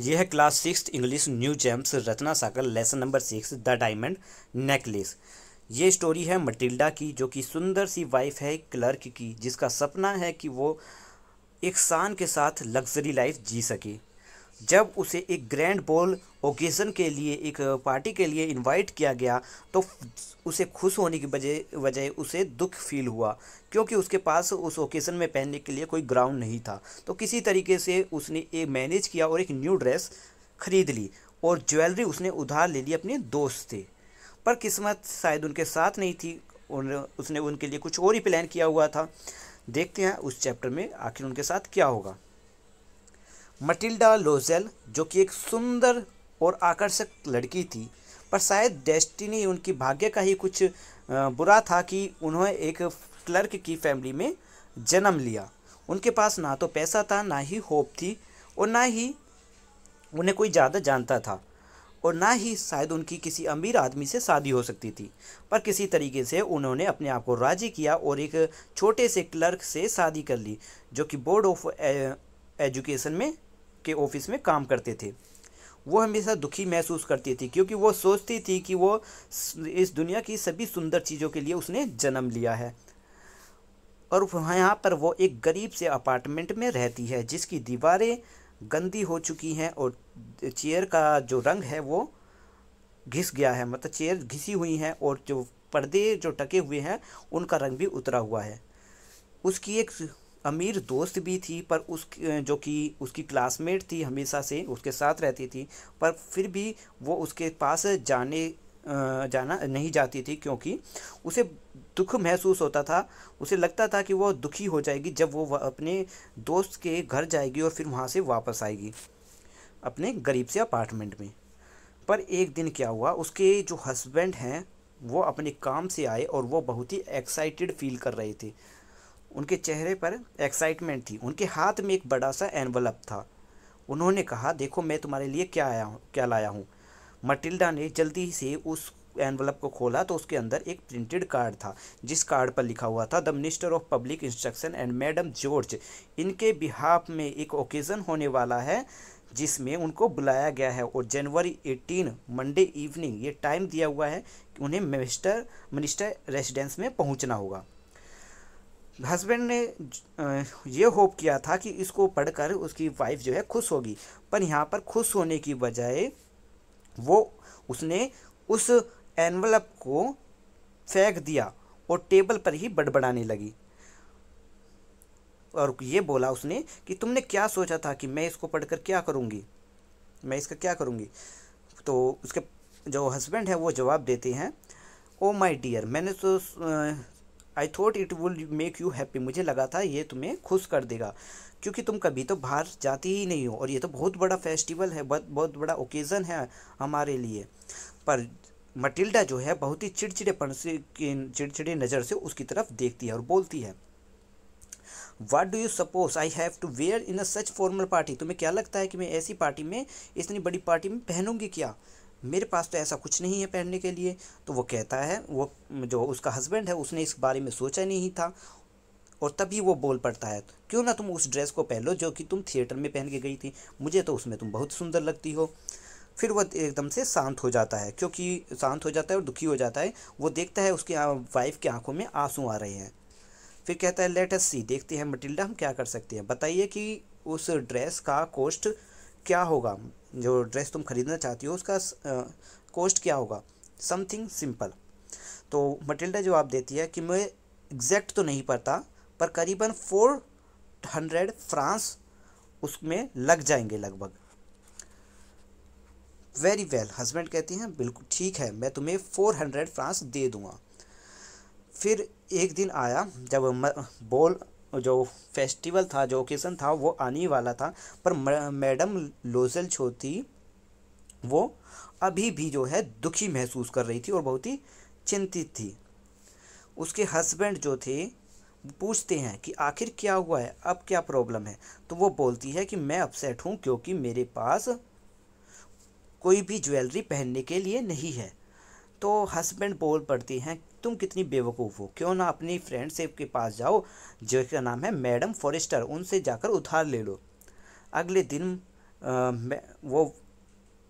यह है class six English new gems Ratna Sagar lesson number six the diamond necklace ये story है मटिल्डा की जो कि सुंदर सी वाइफ है क्लर्क की जिसका सपना है कि वो एक शान के साथ लग्जरी लाइफ जी सके जब उसे एक ग्रैंड बॉल ओकेज़न के लिए एक पार्टी के लिए इनवाइट किया गया तो उसे खुश होने की वजह वजह उसे दुख फील हुआ क्योंकि उसके पास उस ओकेज़न में पहनने के लिए कोई ग्राउंड नहीं था तो किसी तरीके से उसने एक मैनेज किया और एक न्यू ड्रेस खरीद ली और ज्वेलरी उसने उधार ले ली अपने दोस्त से पर किस्मत शायद उनके साथ नहीं थी उन उसने उनके लिए कुछ और ही प्लान किया हुआ था देखते हैं उस चैप्टर में आखिर उनके साथ क्या होगा मटिल्डा लोजेल जो कि एक सुंदर और आकर्षक लड़की थी पर शायद डेस्टिनी उनकी भाग्य का ही कुछ बुरा था कि उन्होंने एक क्लर्क की फैमिली में जन्म लिया उनके पास ना तो पैसा था ना ही होप थी और ना ही उन्हें कोई ज़्यादा जानता था और ना ही शायद उनकी किसी अमीर आदमी से शादी हो सकती थी पर किसी तरीके से उन्होंने अपने आप को राजी किया और एक छोटे से क्लर्क से शादी कर ली जो कि बोर्ड ऑफ एजुकेशन में के ऑफिस में काम करते थे वो हमेशा दुखी महसूस करती थी क्योंकि वो सोचती थी कि वो इस दुनिया की सभी सुंदर चीज़ों के लिए उसने जन्म लिया है और यहाँ पर वो एक गरीब से अपार्टमेंट में रहती है जिसकी दीवारें गंदी हो चुकी हैं और चेयर का जो रंग है वो घिस गया है मतलब चेयर घिसी हुई हैं और जो पर्दे जो टके हुए हैं उनका रंग भी उतरा हुआ है उसकी एक अमीर दोस्त भी थी पर उस जो कि उसकी क्लासमेट थी हमेशा से उसके साथ रहती थी पर फिर भी वो उसके पास जाने जाना नहीं जाती थी क्योंकि उसे दुख महसूस होता था उसे लगता था कि वो दुखी हो जाएगी जब वो अपने दोस्त के घर जाएगी और फिर वहाँ से वापस आएगी अपने गरीब से अपार्टमेंट में पर एक दिन क्या हुआ उसके जो हस्बैंड हैं वो अपने काम से आए और वो बहुत ही एक्साइटेड फील कर रहे थे उनके चेहरे पर एक्साइटमेंट थी उनके हाथ में एक बड़ा सा एनवलप था उन्होंने कहा देखो मैं तुम्हारे लिए क्या आया हूँ क्या लाया हूँ मटिल्डा ने जल्दी से उस एनवलप को खोला तो उसके अंदर एक प्रिंटेड कार्ड था जिस कार्ड पर लिखा हुआ था the minister of public instruction and madam George इनके बिहाफ में एक ओकेज़न होने वाला है जिसमें उनको बुलाया गया है और जनवरी 18 मंडे इवनिंग ये टाइम दिया हुआ है कि उन्हें मिनिस्टर मिनिस्टर रेजिडेंस में पहुंचना होगा हस्बैंड ने ये होप किया था कि इसको पढ़कर उसकी वाइफ जो है खुश होगी पर यहाँ पर खुश होने की बजाय वो उसने उस एनवलप को फेंक दिया और टेबल पर ही बड़बड़ाने लगी और ये बोला उसने कि तुमने क्या सोचा था कि मैं इसको पढ़कर क्या करूँगी मैं इसका क्या करूँगी तो उसके जो हस्बैंड है वो जवाब देते हैं ओ माय डियर मैंने तो I thought it would make you happy मुझे लगा था ये तुम्हें खुश कर देगा क्योंकि तुम कभी तो बाहर जाती ही नहीं हो और ये तो बहुत बड़ा फेस्टिवल है बहुत बहुत बड़ा ओकेज़न है हमारे लिए पर मटिल्डा जो है बहुत ही चिड़चिड़ेपन से चिड़चिड़े नज़र से उसकी तरफ देखती है और बोलती है what do you suppose I have to wear in a such formal party तुम्हें क्या लगता है कि मैं ऐसी पार्टी में इतनी बड़ी पार्टी में पहनूंगी क्या मेरे पास तो ऐसा कुछ नहीं है पहनने के लिए तो वो कहता है वो जो उसका हस्बैंड है उसने इस बारे में सोचा नहीं था और तभी वो बोल पड़ता है क्यों ना तुम उस ड्रेस को पहन लो जो कि तुम थिएटर में पहन के गई थी मुझे तो उसमें तुम बहुत सुंदर लगती हो फिर वह एकदम से शांत हो जाता है क्योंकि शांत हो जाता है और दुखी हो जाता है वो देखता है उसकी वाइफ की आंखों में आंसू आ रहे हैं फिर कहता है लेट अस सी देखते हैं मटिल्डा हम क्या कर सकते हैं बताइए कि उस ड्रेस का कॉस्ट क्या होगा जो ड्रेस तुम खरीदना चाहती हो उसका कॉस्ट क्या होगा समथिंग सिंपल तो मटिल्डा जवाब देती है कि मैं एग्जैक्ट तो नहीं पता पर करीबन फोर हंड्रेड फ्रांस उसमें लग जाएंगे लगभग वेरी वेल हस्बैंड कहती हैं बिल्कुल ठीक है मैं तुम्हें फोर हंड्रेड फ्रांस दे दूँगा फिर एक दिन आया जब बोल जो फेस्टिवल था जो ओकेज़न था वो आने वाला था पर मैडम लोजल छो थी वो अभी भी जो है दुखी महसूस कर रही थी और बहुत ही चिंतित थी उसके हस्बैंड जो थे पूछते हैं कि आखिर क्या हुआ है अब क्या प्रॉब्लम है तो वो बोलती है कि मैं अपसेट हूँ क्योंकि मेरे पास कोई भी ज्वेलरी पहनने के लिए नहीं है तो हस्बैंड बोल पड़ती हैं तुम कितनी बेवकूफ़ हो क्यों ना अपनी फ्रेंड से के पास जाओ जिसका नाम है मैडम फॉरेस्टर उनसे जाकर उधार ले लो अगले दिन आ, वो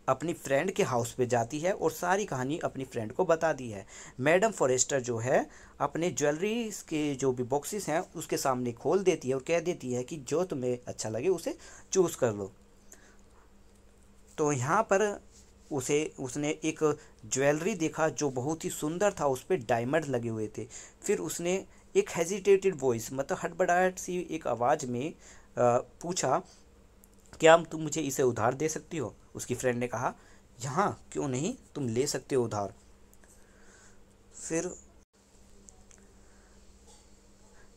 अपनी फ्रेंड के हाउस पे जाती है और सारी कहानी अपनी फ्रेंड को बताती है मैडम फॉरेस्टर जो है अपने ज्वेलरी के जो भी बॉक्सेस हैं उसके सामने खोल देती है और कह देती है कि जो तुम्हें अच्छा लगे उसे चूज़ कर लो तो यहाँ पर उसे उसने एक ज्वेलरी देखा जो बहुत ही सुंदर था उस पर डायमंड लगे हुए थे फिर उसने एक हेजिटेटेड वॉइस मतलब हटबड़ाहट सी एक आवाज़ में आ, पूछा क्या तुम मुझे इसे उधार दे सकती हो उसकी फ्रेंड ने कहा यहाँ क्यों नहीं तुम ले सकते हो उधार फिर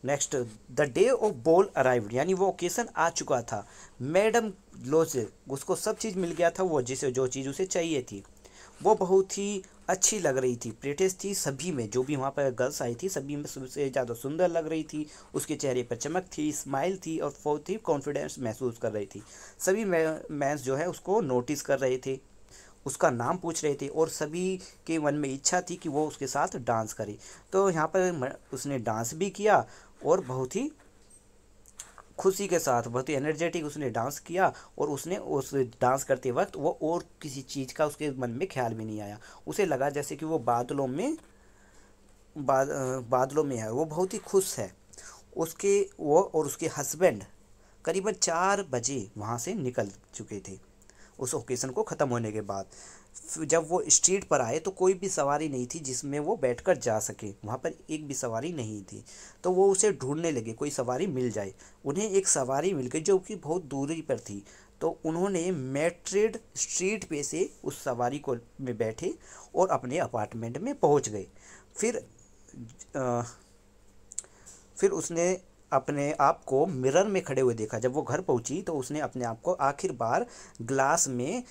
next the day of ball arrived यानी वो ओकेशन आ चुका था मैडम लोजे उसको सब चीज़ मिल गया था वो जिसे जो चीज़ उसे चाहिए थी वो बहुत ही अच्छी लग रही थी प्लेटेस्ट थी सभी में जो भी वहाँ पर गर्ल्स आई थी सभी में सबसे ज़्यादा सुंदर लग रही थी उसके चेहरे पर चमक थी स्माइल थी और बहुत ही कॉन्फिडेंस महसूस कर रही थी सभी मैंस जो है उसको नोटिस कर रहे थे उसका नाम पूछ रहे थे और सभी के मन में इच्छा थी कि वो उसके साथ डांस करे तो यहाँ पर उसने डांस भी किया और बहुत ही खुशी के साथ बहुत ही एनर्जेटिक उसने डांस किया और उसने उस डांस करते वक्त वो और किसी चीज़ का उसके मन में ख्याल भी नहीं आया उसे लगा जैसे कि वो बादलों में बाद बादलों में है वो बहुत ही खुश है उसके वो और उसके हस्बैंड करीबन चार बजे वहाँ से निकल चुके थे उस ओकेशन को ख़त्म होने के बाद जब वो स्ट्रीट पर आए तो कोई भी सवारी नहीं थी जिसमें वो बैठकर जा सके वहाँ पर एक भी सवारी नहीं थी तो वो उसे ढूंढने लगे कोई सवारी मिल जाए उन्हें एक सवारी मिल गई जो कि बहुत दूरी पर थी तो उन्होंने मेट्रिड स्ट्रीट पे से उस सवारी को में बैठे और अपने अपार्टमेंट में पहुँच गए फिर आ, फिर उसने अपने आप को मिरर में खड़े हुए देखा जब वो घर पहुंची तो उसने अपने आप को आखिर बार ग्लास में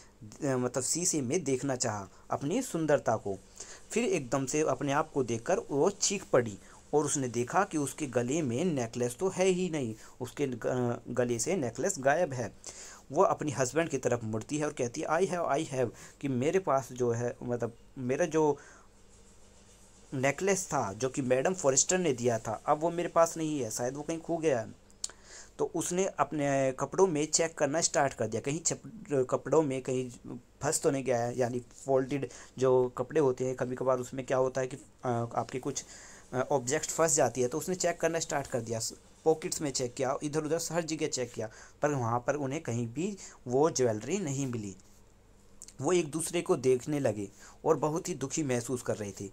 मतलब शीशे में देखना चाहा अपनी सुंदरता को फिर एकदम से अपने आप को देखकर वो चीख पड़ी और उसने देखा कि उसके गले में नेकलेस तो है ही नहीं उसके गले से नेकलेस गायब है वो अपनी हस्बैंड की तरफ मुड़ती है और कहती है आई हैव आई हैव कि मेरे पास जो है मतलब मेरा जो नेकलेस था जो कि मैडम फॉरेस्टर ने दिया था अब वो मेरे पास नहीं है शायद वो कहीं खो गया है तो उसने अपने कपड़ों में चेक करना स्टार्ट कर दिया कहीं चप कपड़ों में कहीं फंस तो नहीं गया है यानी फोल्डेड जो कपड़े होते हैं कभी कभार उसमें क्या होता है कि आपके कुछ ऑब्जेक्ट फंस जाती है तो उसने चेक करना स्टार्ट कर दिया पॉकेट्स में चेक किया इधर उधर हर जगह चेक किया पर वहाँ पर उन्हें कहीं भी वो ज्वेलरी नहीं मिली वो एक दूसरे को देखने लगे और बहुत ही दुखी महसूस कर रहे थे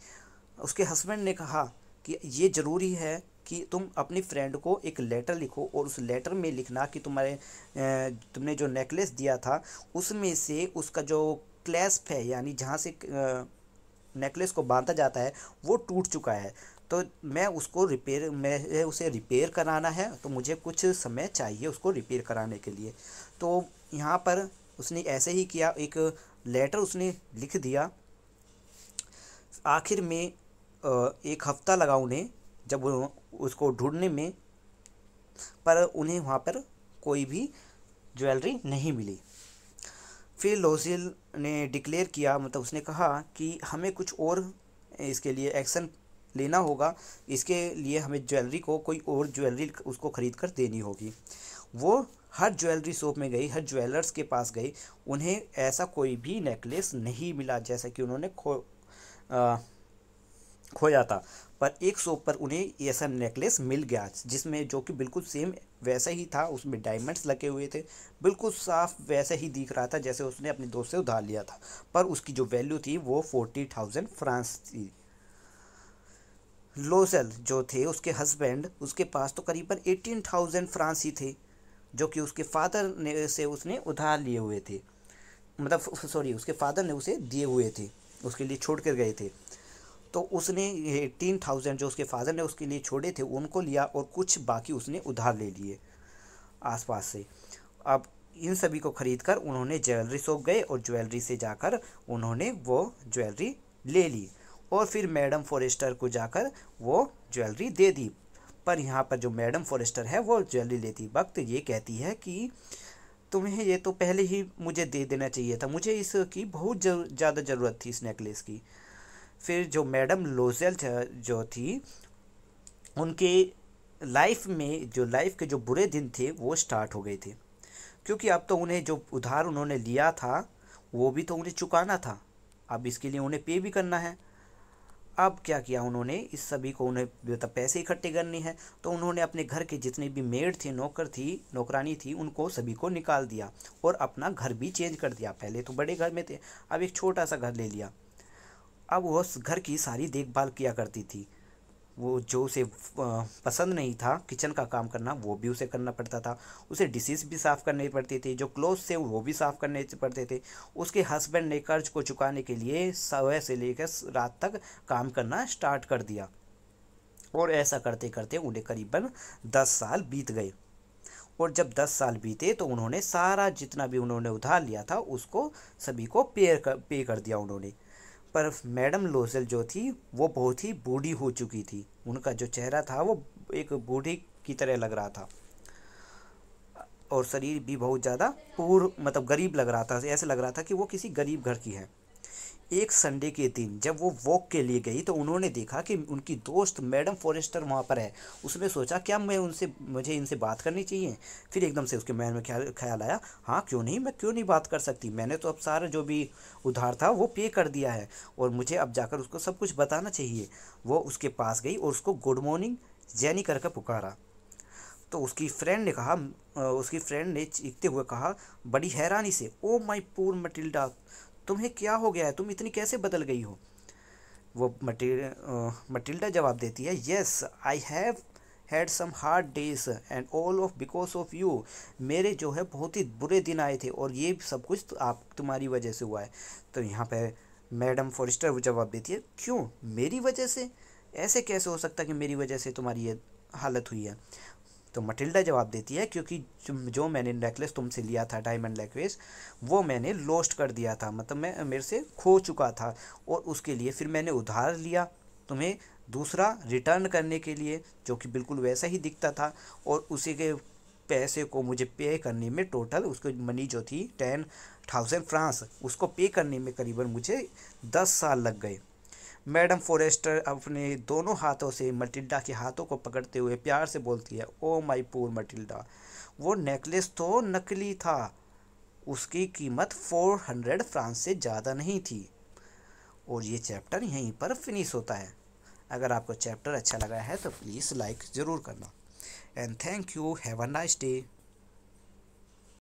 उसके हस्बैंड ने कहा कि ये ज़रूरी है कि तुम अपनी फ्रेंड को एक लेटर लिखो और उस लेटर में लिखना कि तुम्हारे तुमने जो नेकलेस दिया था उसमें से उसका जो क्लैस्प है यानी जहाँ से नेकलेस को बांधा जाता है वो टूट चुका है तो मैं उसको रिपेयर मैं उसे रिपेयर कराना है तो मुझे कुछ समय चाहिए उसको रिपेयर कराने के लिए तो यहाँ पर उसने ऐसे ही किया एक लेटर उसने लिख दिया आखिर में एक हफ्ता लगा उन्हें जब उसको ढूंढने में पर उन्हें वहाँ पर कोई भी ज्वेलरी नहीं मिली फिर लोसिल ने डिक्लेयर किया मतलब उसने कहा कि हमें कुछ और इसके लिए एक्शन लेना होगा इसके लिए हमें ज्वेलरी को कोई और ज्वेलरी उसको ख़रीद कर देनी होगी वो हर ज्वेलरी शॉप में गई हर ज्वेलर्स के पास गई उन्हें ऐसा कोई भी नेकलेस नहीं मिला जैसा कि उन्होंने खो आ, खो जाता पर एक सौ पर उन्हें ऐसा नेकलेस मिल गया जिसमें जो कि बिल्कुल सेम वैसा ही था उसमें डायमंड्स लगे हुए थे बिल्कुल साफ वैसे ही दिख रहा था जैसे उसने अपने दोस्त से उधार लिया था पर उसकी जो वैल्यू थी वो फोर्टी थाउजेंड फ्रांस थी लोसेल जो थे उसके हस्बैंड उसके पास तो करीबन एटीन थाउजेंड फ्रांस ही थे जो कि उसके फादर ने से उसने उधार लिए हुए थे मतलब सॉरी उसके फादर ने उसे दिए हुए थे उसके लिए छोड़ कर गए थे तो उसने एटीन थाउजेंड जो उसके फादर ने उसके लिए छोड़े थे उनको लिया और कुछ बाकी उसने उधार ले लिए आसपास से अब इन सभी को खरीद कर उन्होंने ज्वेलरी शॉप गए और ज्वेलरी से जाकर उन्होंने वो ज्वेलरी ले ली और फिर मैडम फॉरेस्टर को जाकर वो ज्वेलरी दे दी पर यहाँ पर जो मैडम फॉरेस्टर है वो ज्वेलरी लेती वक्त ये कहती है कि तुम्हें ये तो पहले ही मुझे दे देना चाहिए था मुझे इसकी बहुत ज़्यादा जरूरत थी इस नेकलेस की फिर जो मैडम लोजल जो थी उनके लाइफ में जो लाइफ के जो बुरे दिन थे वो स्टार्ट हो गए थे क्योंकि अब तो उन्हें जो उधार उन्होंने लिया था वो भी तो उन्हें चुकाना था अब इसके लिए उन्हें पे भी करना है अब क्या किया उन्होंने इस सभी को उन्हें मतलब पैसे इकट्ठे करने हैं तो उन्होंने अपने घर के जितने भी मेड थे नौकर थी नौकरानी थी उनको सभी को निकाल दिया और अपना घर भी चेंज कर दिया पहले तो बड़े घर में थे अब एक छोटा सा घर ले लिया अब वो उस घर की सारी देखभाल किया करती थी वो जो उसे पसंद नहीं था किचन का काम करना वो भी उसे करना पड़ता था उसे डिशेज भी साफ़ करनी पड़ती थी जो क्लोथ्स थे वो भी साफ़ करने पड़ते थे उसके हस्बैंड ने कर्ज को चुकाने के लिए सुबह से लेकर रात तक काम करना स्टार्ट कर दिया और ऐसा करते करते उन्हें करीबन दस साल बीत गए और जब दस साल बीते तो उन्होंने सारा जितना भी उन्होंने उधार लिया था उसको सभी को पे कर पे कर दिया उन्होंने पर मैडम लोजल जो थी वो बहुत ही बूढ़ी हो चुकी थी उनका जो चेहरा था वो एक बूढ़ी की तरह लग रहा था और शरीर भी बहुत ज़्यादा पूर मतलब गरीब लग रहा था ऐसे लग रहा था कि वो किसी गरीब घर की है एक संडे के दिन जब वो वॉक के लिए गई तो उन्होंने देखा कि उनकी दोस्त मैडम फॉरेस्टर वहाँ पर है उसने सोचा क्या मैं उनसे मुझे इनसे बात करनी चाहिए फिर एकदम से उसके मन में ख्याल ख्याल आया हाँ क्यों नहीं मैं क्यों नहीं बात कर सकती मैंने तो अब सारा जो भी उधार था वो पे कर दिया है और मुझे अब जाकर उसको सब कुछ बताना चाहिए वो उसके पास गई और उसको गुड मॉर्निंग जैनी कर पुकारा तो उसकी फ्रेंड ने कहा उसकी फ्रेंड ने चीखते हुए कहा बड़ी हैरानी से ओ माई पूर मटिल्डा तुम्हें क्या हो गया है तुम इतनी कैसे बदल गई हो वो मटिल्डा जवाब देती है yes I have had some hard days and all of because of you मेरे जो है बहुत ही बुरे दिन आए थे और ये सब कुछ तो आप तुम्हारी वजह से हुआ है तो यहाँ पे मैडम फॉरिस्टर वो जवाब देती है क्यों मेरी वजह से ऐसे कैसे हो सकता कि मेरी वजह से तुम्हारी ये हालत हुई है तो मटिल्डा जवाब देती है क्योंकि जो मैंने नेकलेस तुमसे लिया था डायमंड नेकलेस वो मैंने लॉस्ट कर दिया था मतलब मैं मेरे से खो चुका था और उसके लिए फिर मैंने उधार लिया तुम्हें दूसरा रिटर्न करने के लिए जो कि बिल्कुल वैसा ही दिखता था और उसी के पैसे को मुझे पे करने में टोटल उसको मनी जो थी टेन थाउजेंड फ्रांस उसको पे करने में करीबन मुझे दस साल लग गए मैडम फॉरेस्टर अपने दोनों हाथों से मटिल्डा के हाथों को पकड़ते हुए प्यार से बोलती है ओ माई पूर मटिल्डा वो नेकलेस तो नकली था उसकी कीमत फोर हंड्रेड फ्रांस से ज़्यादा नहीं थी और ये चैप्टर यहीं पर फिनिश होता है अगर आपको चैप्टर अच्छा लगा है तो प्लीज़ लाइक ज़रूर करना and thank you have a nice day